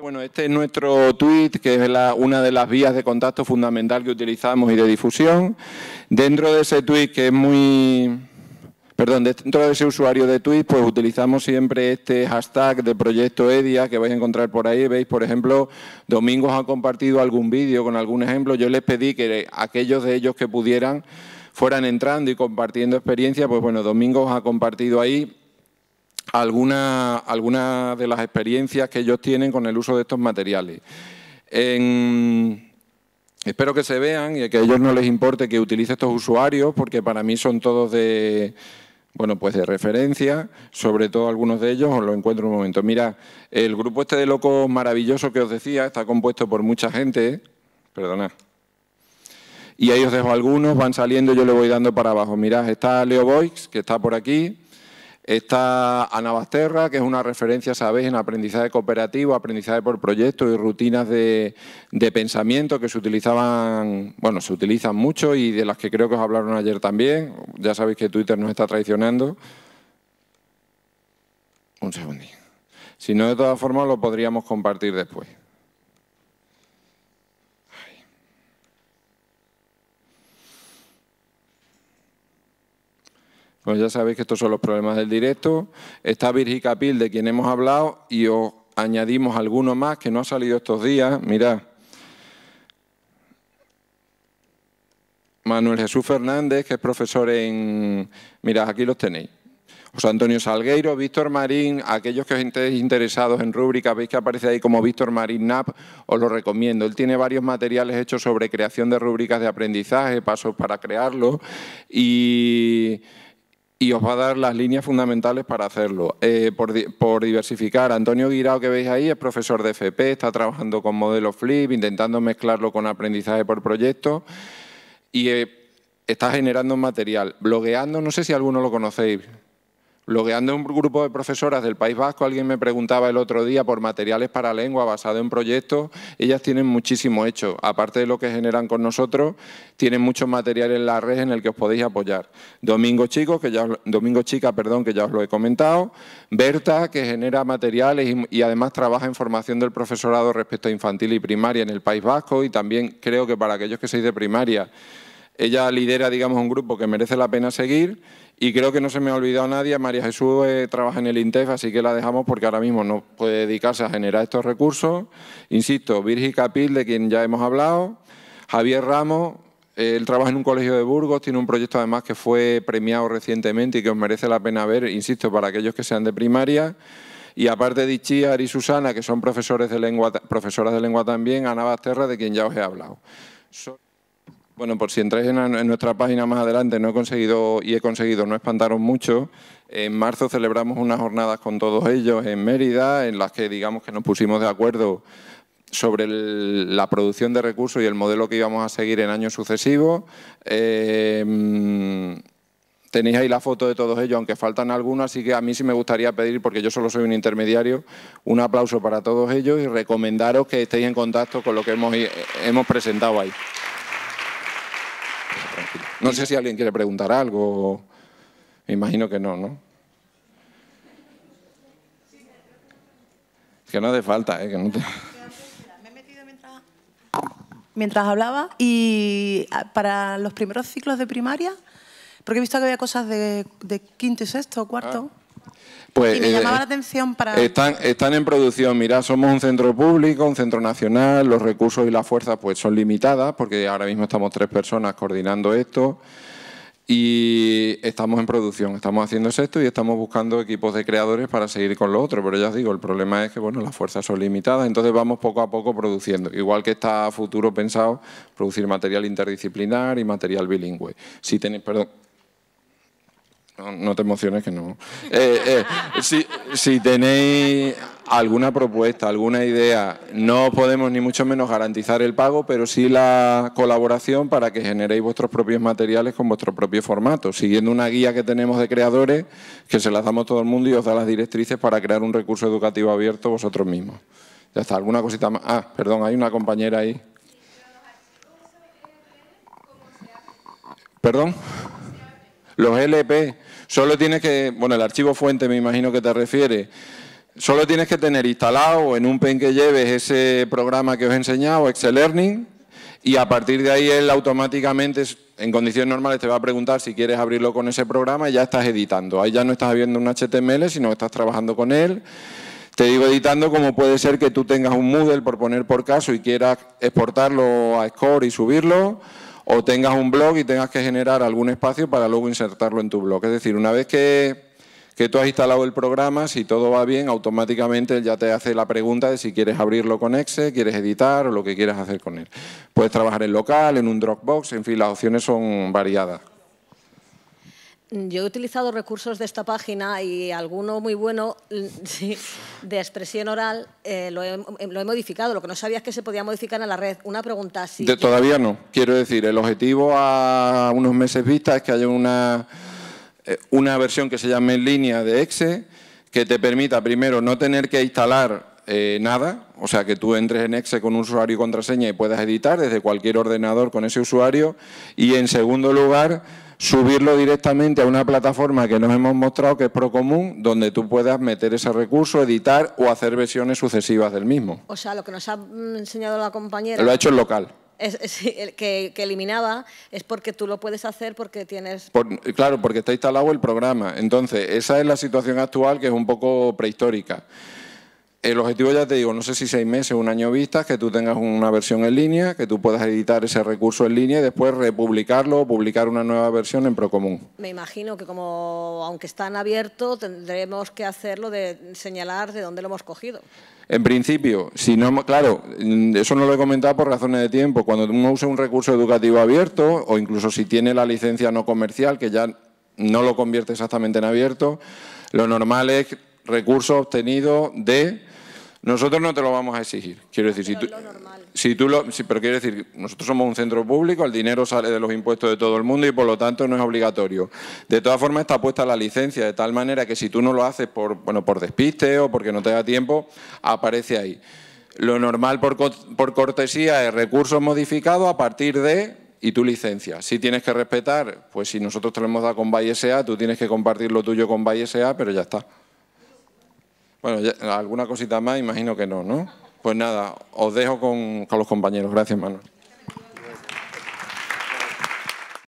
Bueno, este es nuestro tweet, que es una de las vías de contacto fundamental que utilizamos y de difusión. Dentro de ese tweet, que es muy... Perdón, dentro de ese usuario de tweet, pues utilizamos siempre este hashtag de Proyecto EDIA que vais a encontrar por ahí. Veis, por ejemplo, Domingos ha compartido algún vídeo con algún ejemplo. Yo les pedí que aquellos de ellos que pudieran fueran entrando y compartiendo experiencia. Pues bueno, Domingos ha compartido ahí algunas de las experiencias que ellos tienen con el uso de estos materiales. espero que se vean y que a ellos no les importe que utilice estos usuarios, porque para mí son todos de, bueno, pues de referencia, sobre todo algunos de ellos, os lo encuentro un momento. Mira, el grupo este de locos maravilloso que os decía está compuesto por mucha gente, perdonad, y ahí os dejo algunos, van saliendo, yo le voy dando para abajo. Mirad, está Leo Boix, que está por aquí, Está Ana Basterra, que es una referencia, sabéis, en aprendizaje cooperativo, aprendizaje por proyectos y rutinas de, pensamiento que se utilizaban, bueno, se utilizan mucho y de las que creo que os hablaron ayer también. Ya sabéis que Twitter nos está traicionando. Un segundo. Si no, de todas formas, lo podríamos compartir después. Pues ya sabéis que estos son los problemas del directo. Está Virgi Capil, de quien hemos hablado, y os añadimos alguno más que no ha salido estos días. Mirad. Manuel Jesús Fernández, que es profesor en... Mirad, aquí los tenéis. José Antonio Salgueiro, Víctor Marín, aquellos que os estéis interesados en rúbricas, veis que aparece ahí como Víctor Marín NAP, os lo recomiendo. Él tiene varios materiales hechos sobre creación de rúbricas de aprendizaje, pasos para crearlo y y os va a dar las líneas fundamentales para hacerlo. Eh, por, diversificar, Antonio Guirao que veis ahí es profesor de FP, está trabajando con modelo Flip, intentando mezclarlo con aprendizaje por proyecto y eh, está generando material. Blogueando, no sé si alguno lo conocéis. Logueando un grupo de profesoras del País Vasco, alguien me preguntaba el otro día por materiales para lengua basado en proyectos. Ellas tienen muchísimo hecho. Aparte de lo que generan con nosotros, tienen muchos materiales en la red en el que os podéis apoyar. Domingo Chico, que ya, Domingo Chica, perdón, que ya os lo he comentado. Berta, que genera materiales y, además trabaja en formación del profesorado respecto a infantil y primaria en el País Vasco y también creo que para aquellos que sois de primaria ella lidera, digamos, un grupo que merece la pena seguir y creo que no se me ha olvidado nadie. María Jesús eh, trabaja en el INTEF, así que la dejamos porque ahora mismo no puede dedicarse a generar estos recursos. Insisto, Virgi Capil, de quien ya hemos hablado, Javier Ramos, eh, él trabaja en un colegio de Burgos, tiene un proyecto además que fue premiado recientemente y que os merece la pena ver, insisto, para aquellos que sean de primaria. Y aparte de Ichiar y Susana, que son profesores de lengua, profesoras de lengua también, Ana Basterra, de quien ya os he hablado. Bueno, por si entráis en, nuestra página más adelante, no he conseguido y he conseguido no espantaros mucho. En marzo celebramos unas jornadas con todos ellos en Mérida, en las que digamos que nos pusimos de acuerdo sobre la producción de recursos y el modelo que íbamos a seguir en años sucesivos. Eh, tenéis ahí la foto de todos ellos, aunque faltan algunos, así que a mí sí me gustaría pedir, porque yo solo soy un intermediario, un aplauso para todos ellos y recomendaros que estéis en contacto con lo que hemos presentado ahí. No sé si alguien quiere preguntar algo. Me imagino que no, ¿no? Que no hace falta, ¿eh? Me he metido mientras... hablaba y ah, para los primeros ciclos de primaria, porque he visto que había cosas de, quinto y sexto, cuarto. Ah. Pues, eh, atención Están, en producción, mira, somos un centro público, un centro nacional, los recursos y las fuerzas pues son limitadas, porque ahora mismo estamos tres personas coordinando esto, y estamos en producción, estamos haciendo esto y estamos buscando equipos de creadores para seguir con lo otro, pero ya os digo, el problema es que bueno, las fuerzas son limitadas, entonces vamos poco a poco produciendo, igual que está a futuro pensado producir material interdisciplinar y material bilingüe. Si tenéis, perdón, no, te emociones que no. Eh, eh, si, tenéis alguna propuesta, alguna idea, no podemos ni mucho menos garantizar el pago, pero sí la colaboración para que generéis vuestros propios materiales con vuestro propio formato, siguiendo una guía que tenemos de creadores, que se las damos todo el mundo y os da las directrices para crear un recurso educativo abierto vosotros mismos. Ya está, alguna cosita más. Ah, perdón, hay una compañera ahí. ¿Perdón? Los LP, solo tienes que, bueno, el archivo fuente me imagino que te refieres, solo tienes que tener instalado en un pen que lleves ese programa que os he enseñado, Excel Learning, y a partir de ahí él automáticamente, en condiciones normales, te va a preguntar si quieres abrirlo con ese programa y ya estás editando. Ahí ya no estás abriendo un HTML, sino que estás trabajando con él. Te digo editando como puede ser que tú tengas un Moodle, por poner por caso, y quieras exportarlo a Score y subirlo, o tengas un blog y tengas que generar algún espacio para luego insertarlo en tu blog. Es decir, una vez que, que tú has instalado el programa, si todo va bien, automáticamente ya te hace la pregunta de si quieres abrirlo con Excel, quieres editar o lo que quieras hacer con él. Puedes trabajar en local, en un Dropbox, en fin, las opciones son variadas yo he utilizado recursos de esta página y alguno muy bueno de expresión oral eh, eh, lo, he, modificado. Lo que no sabía es que se podía modificar en la red. Una pregunta así. todavía no. Quiero decir, el objetivo a unos meses vista es que haya una, eh, una versión que se llame en línea de EXE que te permita primero no tener que instalar nada, o sea que tú entres en Exe con un usuario y contraseña y puedas editar desde cualquier ordenador con ese usuario y en segundo lugar subirlo directamente a una plataforma que nos hemos mostrado que es Procomún, donde tú puedas meter ese recurso, editar o hacer versiones sucesivas del mismo. O sea, lo que nos ha mm, enseñado la compañera... Lo ha hecho el local. Es, que, eliminaba es porque tú lo puedes hacer porque tienes... claro, porque está instalado el programa. Entonces, esa es la situación actual que es un poco prehistórica. El objetivo, ya te digo, no sé si seis meses, un año vista, que tú tengas una versión en línea, que tú puedas editar ese recurso en línea y después republicarlo o publicar una nueva versión en Procomún. Me imagino que como, aunque están abiertos, abierto, tendremos que hacerlo de señalar de dónde lo hemos cogido. En principio, si no, claro, eso no lo he comentado por razones de tiempo. Cuando uno usa un recurso educativo abierto o incluso si tiene la licencia no comercial, que ya no lo convierte exactamente en abierto, lo normal es recurso obtenido de nosotros no te lo vamos a exigir. Quiero decir, si tú, si tú lo, pero quiero decir, nosotros somos un centro público, el dinero sale de los impuestos de todo el mundo y por lo tanto no es obligatorio. De todas formas está puesta la licencia de tal manera que si tú no lo haces por, bueno, por despiste o porque no te da tiempo, aparece ahí. Lo normal por, por cortesía es recursos modificados a partir de y tu licencia. Si tienes que respetar, pues si nosotros te lo hemos dado con Bayes. SA, tú tienes que compartir lo tuyo con Valle SA, pero ya está. Bueno, alguna cosita más imagino que no, ¿no? Pues nada, os dejo con, con los compañeros. Gracias, Manuel.